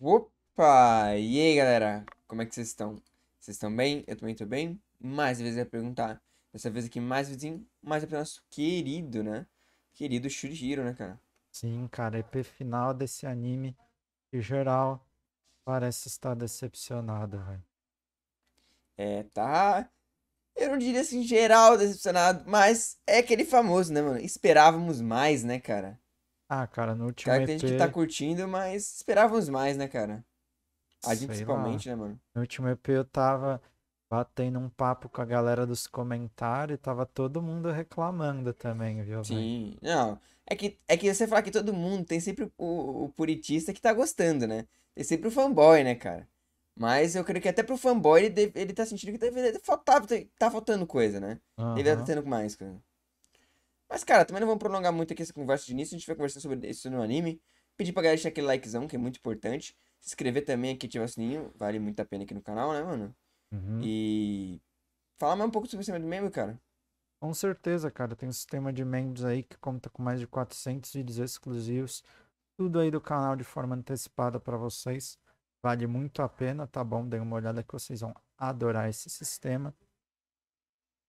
Opa! E aí, galera? Como é que vocês estão? Vocês estão bem? Eu também tô bem. Mais vezes eu ia perguntar. Dessa vez aqui, mais vizinho, mais pro nosso querido, né? Querido Shujiro, né, cara? Sim, cara. EP final desse anime, em geral, parece estar decepcionado, velho. É, tá. Eu não diria assim, geral decepcionado, mas é aquele famoso, né, mano? Esperávamos mais, né, cara? Ah, cara, no último cara, EP... Cara, gente que tá curtindo, mas esperávamos mais, né, cara? A gente principalmente, lá. né, mano? No último EP eu tava batendo um papo com a galera dos comentários e tava todo mundo reclamando também, viu? Sim, véio? não... É que, é que você fala que todo mundo tem sempre o, o puritista que tá gostando, né? Tem sempre o fanboy, né, cara? Mas eu creio que até pro fanboy ele, deve, ele tá sentindo que deve, deve tá faltando coisa, né? Uhum. Ele tá tendo mais, cara. Mas, cara, também não vamos prolongar muito aqui essa conversa de início. A gente vai conversar sobre isso no anime. Pedir pra galera deixar aquele likezão, que é muito importante. Se inscrever também aqui, ativar o sininho. Vale muito a pena aqui no canal, né, mano? Uhum. E falar mais um pouco sobre o sistema de membro, cara. Com certeza, cara. Tem um sistema de membros aí que conta com mais de 400 vídeos exclusivos. Tudo aí do canal de forma antecipada para vocês. Vale muito a pena, tá bom? dê uma olhada que vocês vão adorar esse sistema.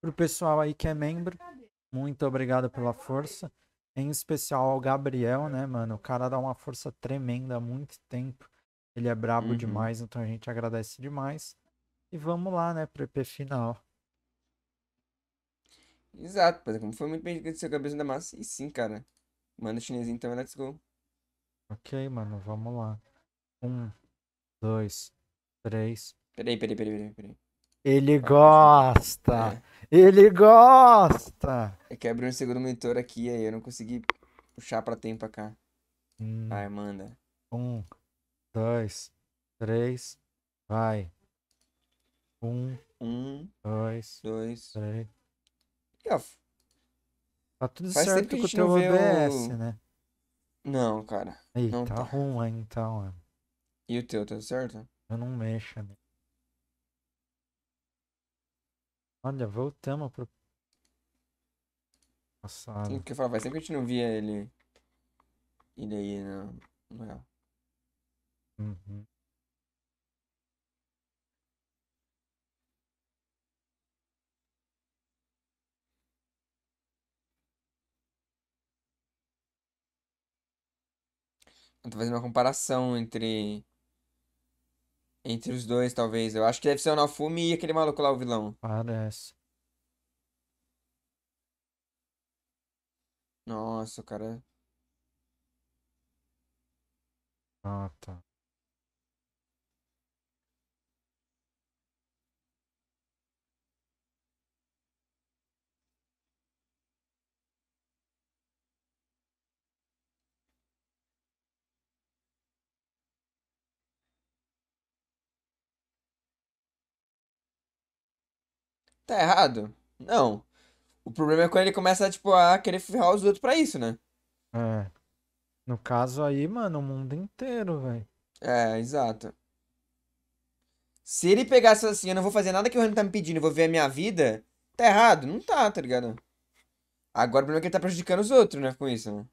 Pro pessoal aí que é membro, muito obrigado pela força. Em especial ao Gabriel, né, mano? O cara dá uma força tremenda há muito tempo. Ele é brabo uhum. demais, então a gente agradece demais. E vamos lá, né, pro EP final. Exato, pois é como foi muito bem de seu cabeça da massa. E sim, cara. Manda o chinesinho então, let's go. Ok, mano, vamos lá. Um, dois, três. Peraí, peraí, peraí, peraí, peraí. Ele tá gosta. É. Ele gosta. É que abriu um segundo monitor aqui, aí eu não consegui puxar pra tempo pra cá. Hum. Vai, manda. Um, dois, três, vai. Um, um dois, dois, três. tá tudo Faz certo com o teu OBS, o... né? Não, cara. não tá, tá ruim então. É. E o teu, tá certo? Eu não mexo, amigo. Né? Olha, voltamos pro passado. O que eu falava, sempre que a gente não via ele. Ele aí na. Né, no... real. É. Uhum. Eu tô fazendo uma comparação entre entre os dois, talvez. Eu acho que deve ser o Naofumi e aquele maluco lá, o vilão. Parece. Nossa, cara. É ah, tá. Tá errado? Não. O problema é quando ele começa, tipo, a querer ferrar os outros pra isso, né? É. No caso aí, mano, o mundo inteiro, velho. É, exato. Se ele pegasse assim, eu não vou fazer nada que o Rony tá me pedindo, eu vou ver a minha vida, tá errado? Não tá, tá ligado? Agora o problema é que ele tá prejudicando os outros, né, com isso, né?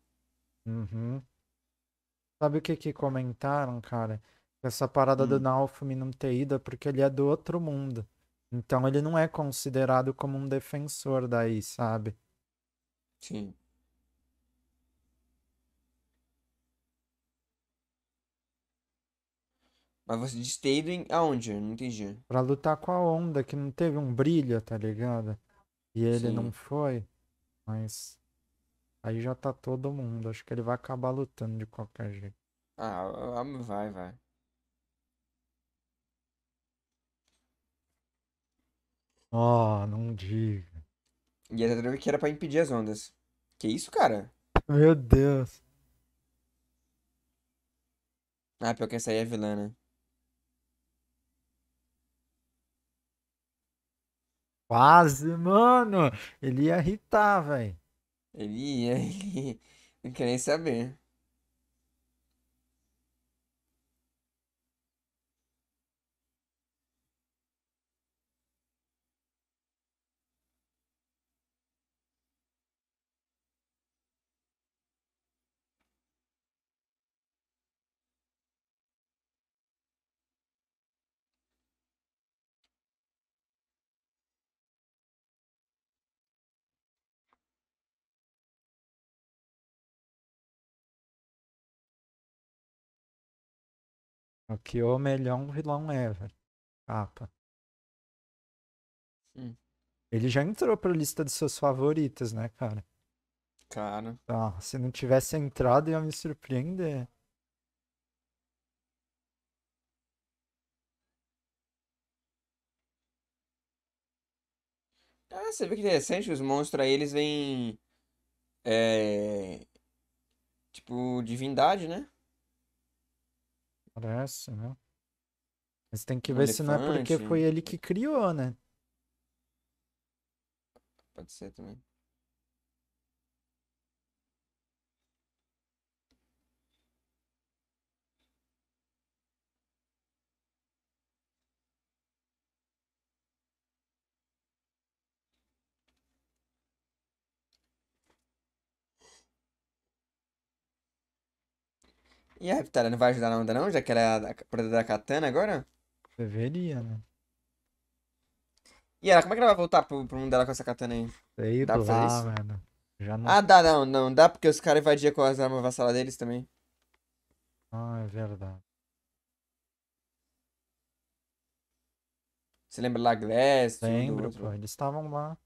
Uhum. Sabe o que que comentaram, cara? Essa parada hum. do Naofumi não ter ido é porque ele é do outro mundo. Então ele não é considerado como um defensor daí, sabe? Sim. Mas você disse ter aonde? Eu aonde? Não entendi. Pra lutar com a onda, que não teve um brilho, tá ligado? E ele Sim. não foi. Mas. Aí já tá todo mundo. Acho que ele vai acabar lutando de qualquer jeito. Ah, vai, vai. Oh, não diga. E essa trave que era pra impedir as ondas. Que isso, cara? Meu Deus. Ah, pior que essa aí é vilã, né? Quase, mano. Ele ia irritar, velho. Ele ia, ele. Não quer nem saber. O que o melhor vilão ever Capa. Sim. Hum. Ele já entrou pra lista dos seus favoritos, né, cara? Cara. Ah, se não tivesse entrado, ia me surpreender. Ah, você vê que é interessante, os monstros aí, eles vêm. É. Tipo, divindade, né? Parece, né? Mas tem que ver Elefante. se não é porque foi ele que criou, né? Pode ser também. E a Reptália não vai ajudar nada não, já que ela é a predadora da katana agora? Deveria, né? E ela, como é que ela vai voltar pro, pro mundo dela com essa katana aí? Sei dá lá, isso? Mano. Já não... Ah, dá, não, não. Dá porque os caras invadiam com as armas vassalas deles também. Ah, é verdade. Você lembra lá Glass? Lembro, pô. Eles estavam lá.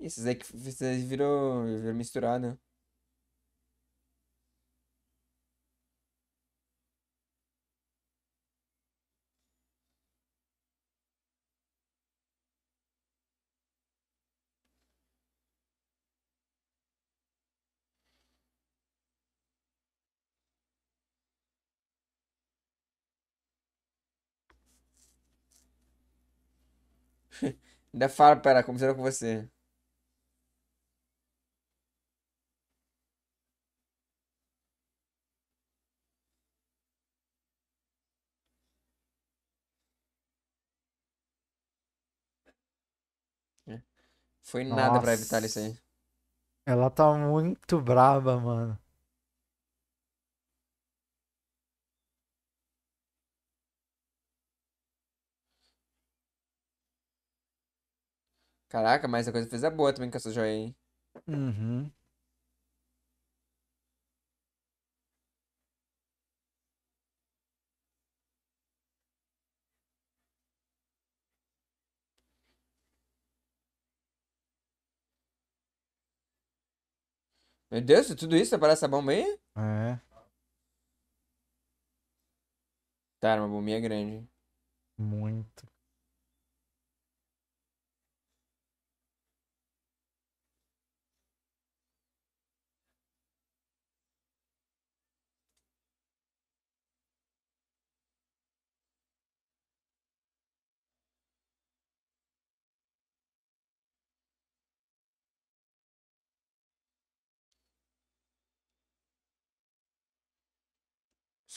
Esses aí que vocês viram viram misturado. da fala para começaram com você. Foi Nossa. nada pra evitar isso aí. Ela tá muito braba, mano. Caraca, mas a coisa fez a boa também com essa joia, hein? Uhum. Meu Deus, tudo isso para essa bomba aí? É. Tá, uma bombinha grande. Muito.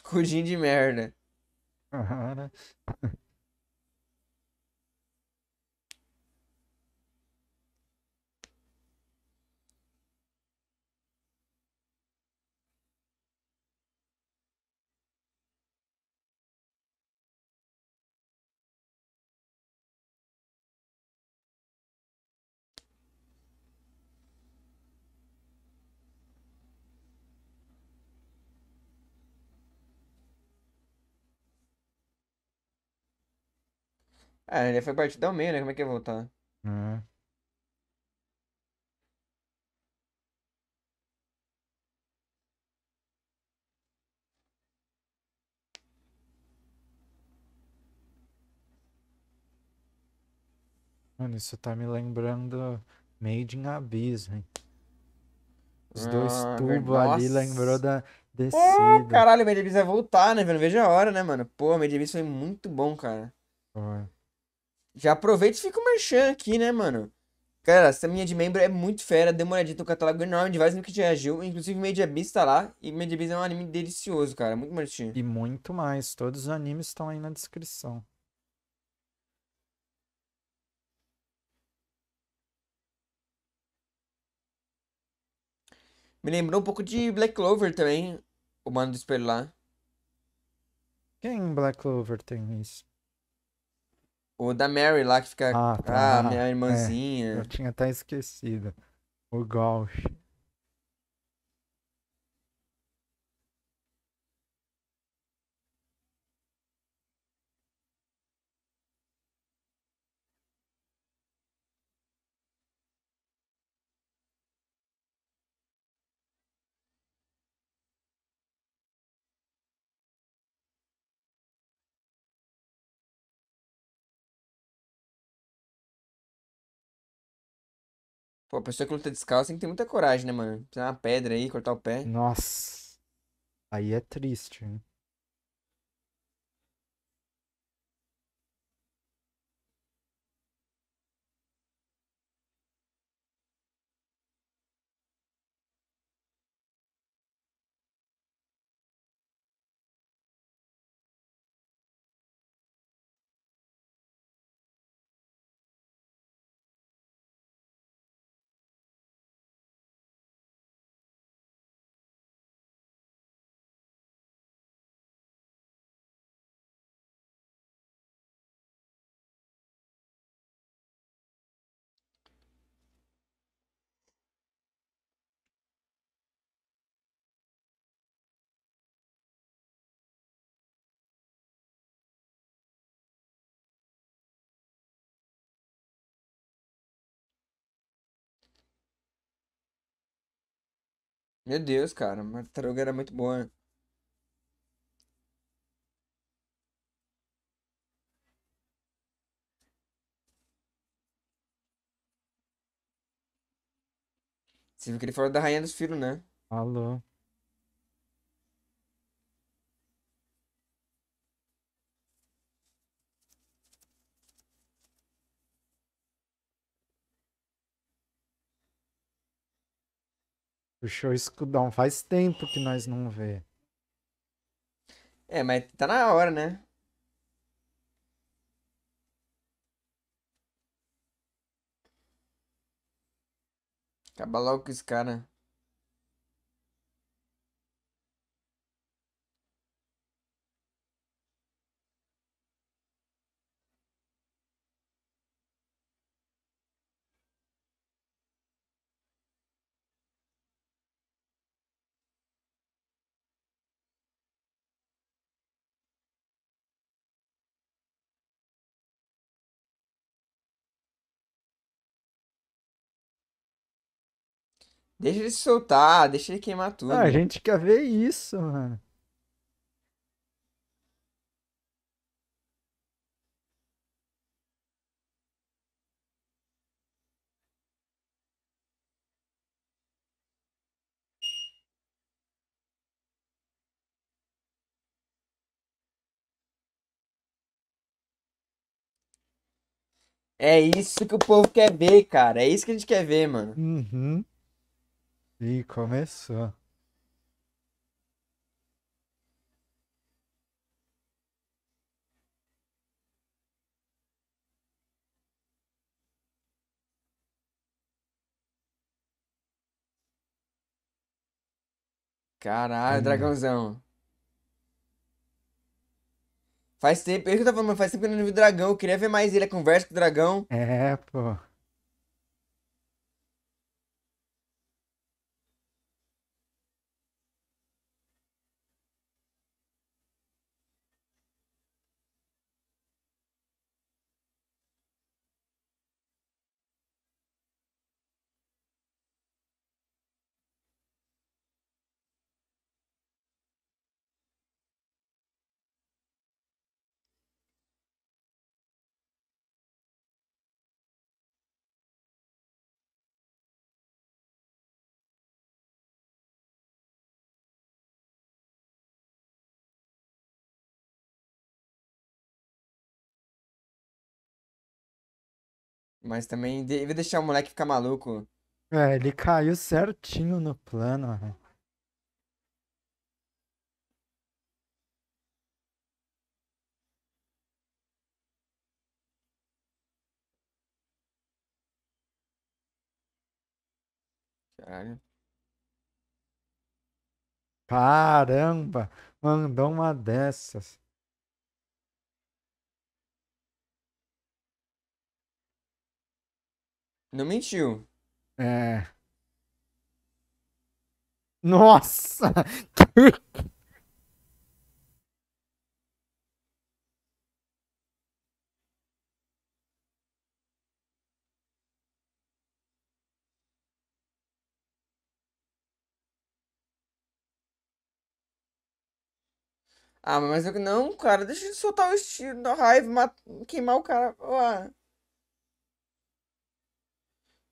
Escudinho de merda. Uhum, Ah, ele foi partido ao meio, né? Como é que ia é voltar? É. Mano, isso tá me lembrando Made in Abyss, hein? Os ah, dois tubos ali lembrou da descida. Oh, caralho, o Made in Abyss vai voltar, né? Eu não vejo a hora, né, mano? Pô, o Made in Abyss foi muito bom, cara. Foi. Já aproveita e fica o merchan aqui, né, mano? Cara, essa minha de membro é muito fera, demoradinha, tem um catálogo enorme de vários animes que reagiu. Inclusive, Media Beast tá lá. E Media Beast é um anime delicioso, cara. Muito bonitinho. E muito mais. Todos os animes estão aí na descrição. Me lembrou um pouco de Black Clover também, o mano do espelho lá. Quem em Black Clover tem isso? O da Mary lá que fica. Ah, tá. Ah, minha é, irmãzinha. É, eu tinha até esquecido. O Golch. Pô, a pessoa que luta descalço tem que ter muita coragem, né, mano? Pisar uma pedra aí, cortar o pé. Nossa. Aí é triste, né? Meu Deus, cara, uma tartaruga era muito boa. Né? Você viu que ele falou da rainha dos filhos, né? Falou. Puxou o escudão. Faz tempo que nós não vê. É, mas tá na hora, né? Acaba logo com esse cara. Deixa ele se soltar, deixa ele queimar tudo. Ah, a gente quer ver isso, mano. É isso que o povo quer ver, cara. É isso que a gente quer ver, mano. Uhum. E começou. Caralho, hum. dragãozão. Faz tempo, eu que eu tava falando, faz tempo que eu não vi o dragão. Eu queria ver mais ele, a conversa com o dragão. É, pô. Mas também devia deixar o moleque ficar maluco. É, ele caiu certinho no plano, né? Caralho. Caramba, mandou uma dessas. Não mentiu. É. Nossa! Ah, mas eu não, cara, deixa de soltar o estilo da raiva, queimar o cara. Ué.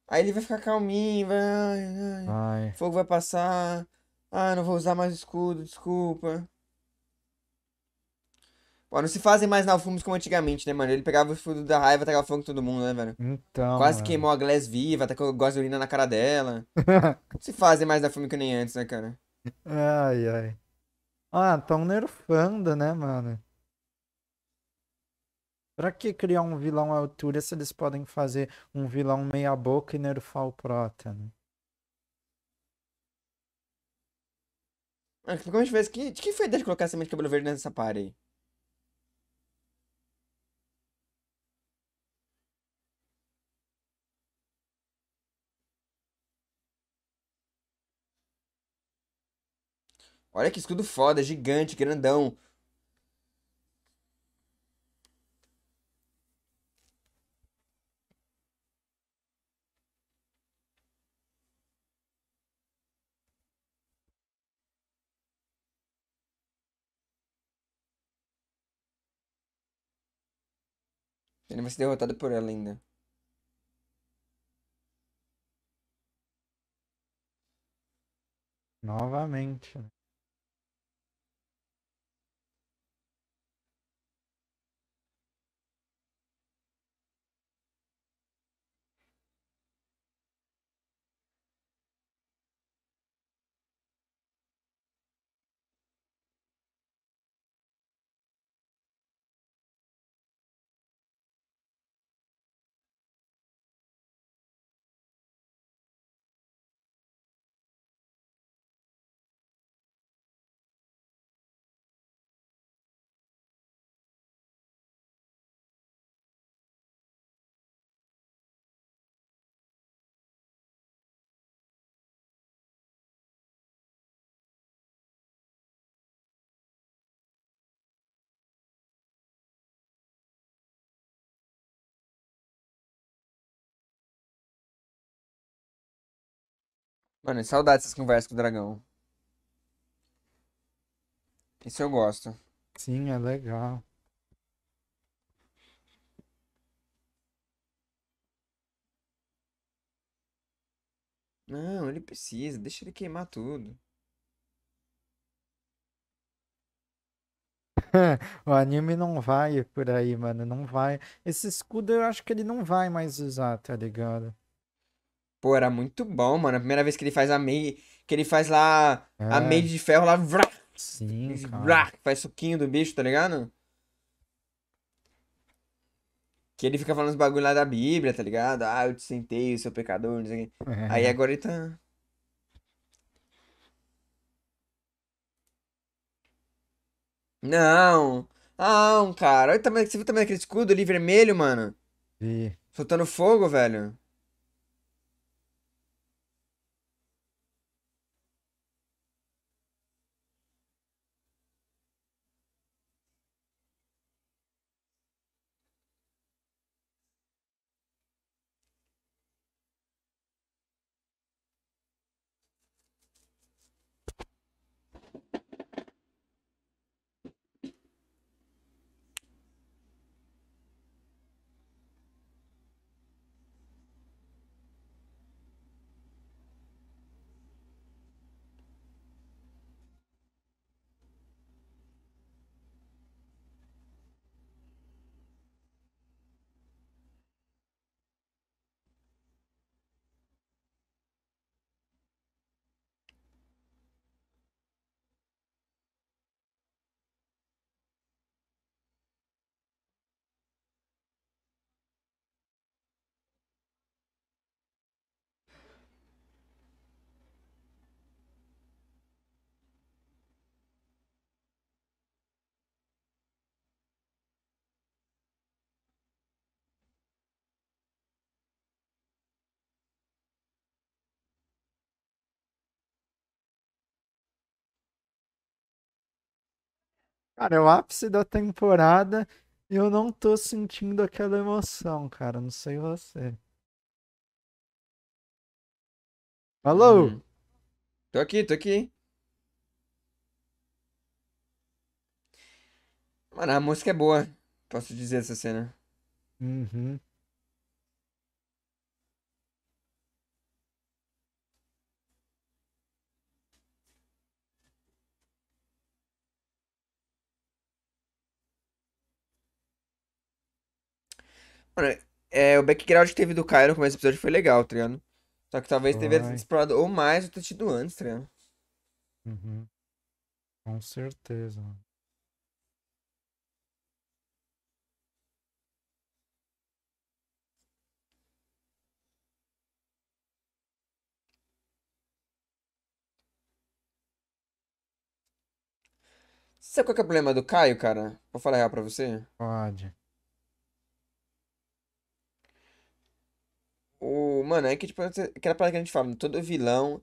Aí ele vai ficar calminho, vai. Ai, ai, Fogo vai passar. Ah, não vou usar mais escudo, desculpa. Pô, não se fazem mais nalfumes como antigamente, né, mano? Ele pegava o escudo da raiva, tacava fogo em todo mundo, né, velho? Então. Quase mano. queimou a Glass viva, com gasolina na cara dela. não se fazem mais nalfume que nem antes, né, cara? Ai, ai. Ah, tão nerfando, né, mano? Pra que criar um vilão à altura se eles podem fazer um vilão meia-boca e nerfar o Prota, né? Como a gente fez, que, de que foi a ideia de colocar a semente de cabelo verde nessa parede? aí? Olha que escudo foda, gigante, grandão. Ele vai ser derrotado por ela ainda. Novamente. Né? Mano, saudade dessas conversas com o dragão. Isso eu gosto. Sim, é legal. Não, ele precisa. Deixa ele queimar tudo. o anime não vai por aí, mano. Não vai. Esse escudo eu acho que ele não vai mais usar, tá ligado? Pô, era muito bom, mano. A primeira vez que ele faz a meia. Que ele faz lá é. a meia de ferro lá. Vrá, Sim, cara. faz suquinho do bicho, tá ligado? Que ele fica falando os bagulho lá da Bíblia, tá ligado? Ah, eu te sentei, seu pecador, não sei o quê. É. Aí agora ele tá. Não! Não, cara. Olha, você viu também aquele escudo ali vermelho, mano? Vi. Soltando fogo, velho. Cara, é o ápice da temporada e eu não tô sentindo aquela emoção, cara. Não sei você. Alô? Hum. Tô aqui, tô aqui. Mano, a música é boa. Posso dizer essa cena. Uhum. Mano, é, o background que teve do Caio no começo do episódio foi legal, tá ligado? Só que talvez teve explorado ou mais ou ter tido antes, tá ligado? Uhum. Com certeza, mano. Sabe qual é o problema do Caio, cara? Vou falar real pra você. Pode. O, mano, é que tipo, aquela palavra que a gente fala, todo vilão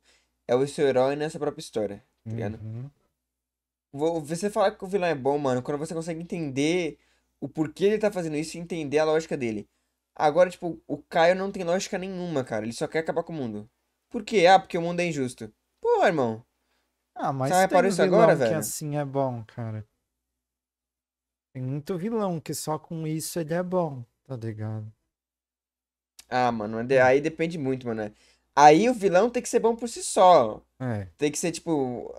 é o seu herói nessa própria história, tá ligado? Uhum. Você falar que o vilão é bom, mano, quando você consegue entender o porquê ele tá fazendo isso e entender a lógica dele. Agora, tipo, o Caio não tem lógica nenhuma, cara. Ele só quer acabar com o mundo. Por quê? Ah, porque o mundo é injusto. Pô, irmão. Ah, mas Você tem isso vilão agora, que velho? assim é bom, cara. Tem muito vilão que só com isso ele é bom, tá ligado? Ah, mano, é hum. aí depende muito, mano. É. Aí o vilão tem que ser bom por si só. É. Tem que ser, tipo,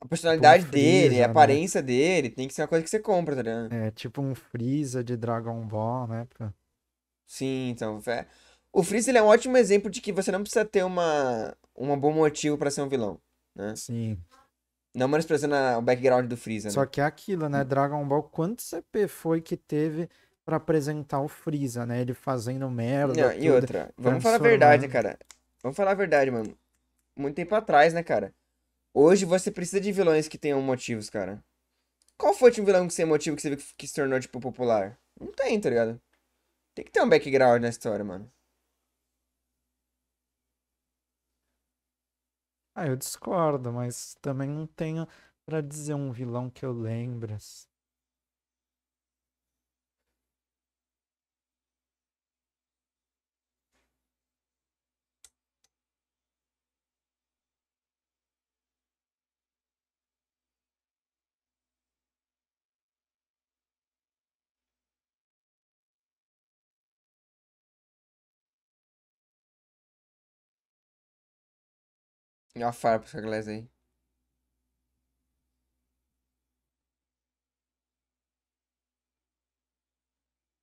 a personalidade tipo um Freeza, dele, a né? aparência dele, tem que ser uma coisa que você compra, tá ligado? É, tipo um Freeza de Dragon Ball na né? época. Sim, então, é... O Freeza ele é um ótimo exemplo de que você não precisa ter uma, um bom motivo para ser um vilão, né? Sim. Não menosprezando o background do Freeza, né? Só que é aquilo, né? Hum. Dragon Ball, quanto CP foi que teve para apresentar o Freeza, né? Ele fazendo merda. Não, e outra, vamos falar a verdade, cara. Vamos falar a verdade, mano. Muito tempo atrás, né, cara? Hoje você precisa de vilões que tenham motivos, cara. Qual foi o último vilão que sem motivo que você viu que se tornou, tipo, popular? Não tem, tá ligado? Tem que ter um background na história, mano. Ah, eu discordo, mas também não tenho para dizer um vilão que eu lembro. Assim. Uma farpa essa galera aí.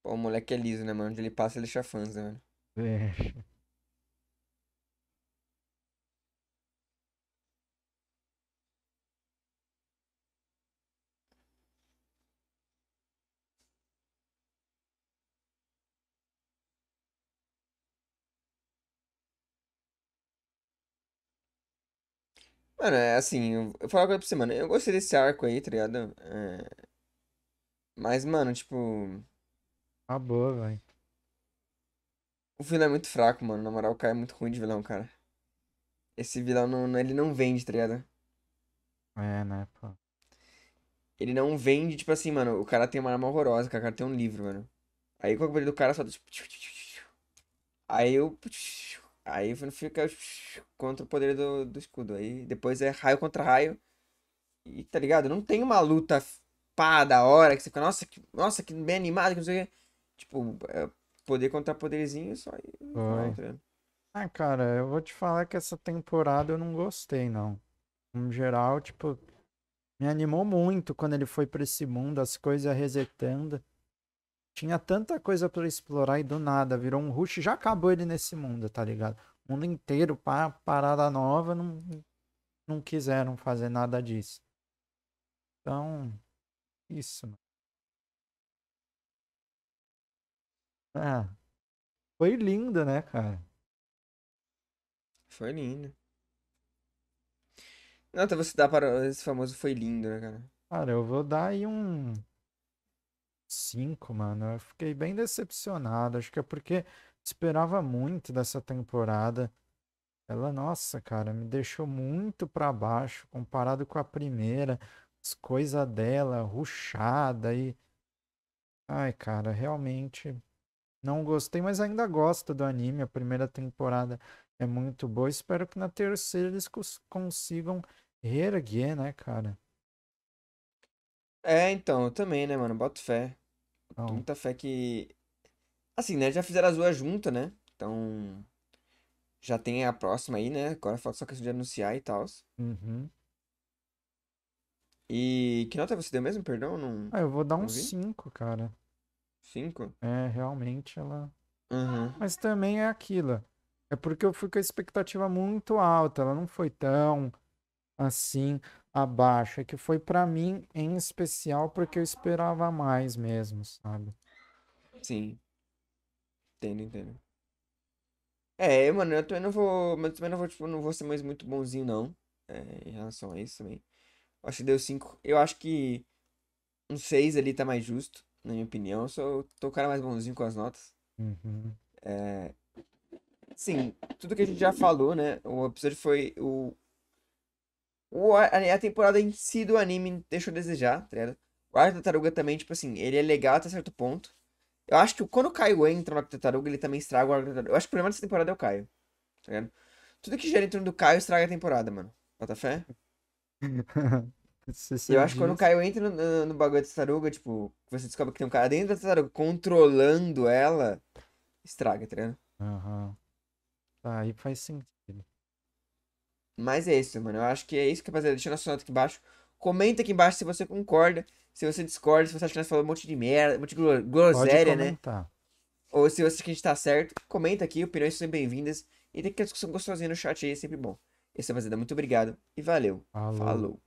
Pô, o moleque é liso, né, mano? Onde ele passa, ele deixa fãs, né, mano? É. Mano, é assim, eu vou falar uma coisa pra você, mano. Eu gostei desse arco aí, tá ligado? É, Mas, mano, tipo, Tá boa, velho. o vilão é muito fraco, mano. Na moral, o cara é muito ruim de vilão, cara. Esse vilão, não, ele não vende, tá ligado? É, né, pô. Ele não vende, tipo assim, mano. O cara tem uma arma horrorosa, O cara tem um livro, mano. Aí com a habilidade do cara só. Tipo, aí eu. Aí fica contra o poder do, do escudo. Aí depois é raio contra raio. E tá ligado? Não tem uma luta pá da hora que você fica, nossa, que, nossa, que bem animado, que não sei o Tipo, é poder contra poderzinho só e ah. vai entrando. Ah, cara, eu vou te falar que essa temporada eu não gostei, não. No geral, tipo, me animou muito quando ele foi pra esse mundo, as coisas resetando. Tinha tanta coisa para explorar e do nada virou um rush. Já acabou ele nesse mundo, tá ligado? O mundo inteiro, pá, parada nova, não, não quiseram fazer nada disso. Então, isso, mano. Ah, foi lindo, né, cara? Foi lindo. Nota então você dá para esse famoso foi lindo, né, cara? Cara, eu vou dar aí um 5, mano. Eu fiquei bem decepcionado. Acho que é porque esperava muito dessa temporada. Ela, nossa, cara, me deixou muito para baixo comparado com a primeira. As coisas dela, ruchada e. Ai, cara, realmente não gostei, mas ainda gosto do anime. A primeira temporada é muito boa. Espero que na terceira eles consigam reerguer, né, cara? É, então, eu também, né, mano? Boto fé. Boto então. muita fé que. Assim, né? Já fizeram as duas juntas, né? Então. Já tem a próxima aí, né? Agora falta só questão de anunciar e tal. uhum. E que nota você deu mesmo? Perdão, não. Ah, eu vou dar um 5, cara. Cinco? É, realmente ela. Uhum. Mas também é aquilo. É porque eu fui com a expectativa muito alta. Ela não foi tão assim a baixa, que foi para mim em especial porque eu esperava mais mesmo, sabe? Sim. Entendo, entendo. É, mano, eu também não vou, mas também não vou, tipo, não vou ser mais muito bonzinho não, é, em relação a isso também. Acho que deu 5. Eu acho que um 6 ali tá mais justo, na minha opinião. Eu sou, tô o cara mais bonzinho com as notas. Uhum. É, sim, tudo que a gente já falou, né? O episódio foi o o, a, a temporada em si do anime deixou a desejar, tá ligado? O Arco da Tartaruga também, tipo assim, ele é legal até certo ponto. Eu acho que quando o Caio entra no Arco da Tartaruga, ele também estraga o Arco da Tartaruga. Eu acho que o problema dessa temporada é o Caio, tá ligado? Tudo que gera em torno do Caio estraga a temporada, mano. Bota fé? eu acho que quando o Caio entra no, no, no, bagulho da tartaruga, tipo, você descobre que tem um cara dentro da tartaruga controlando ela, estraga, tá ligado? Aham. Uhum. Aí ah, faz sentido. Mas é isso, mano. Eu acho que é isso que é fazer. Deixa na sua nota aqui embaixo. Comenta aqui embaixo se você concorda, se você discorda, se você acha que nós falamos um monte de merda, um monte de groséria, né? Ou se você acha que a gente tá certo, comenta aqui, opiniões são bem-vindas. E tem que ter discussão gostosinha no chat aí, é sempre bom. Esse é rapaziada, muito obrigado e valeu. Falou. Falou.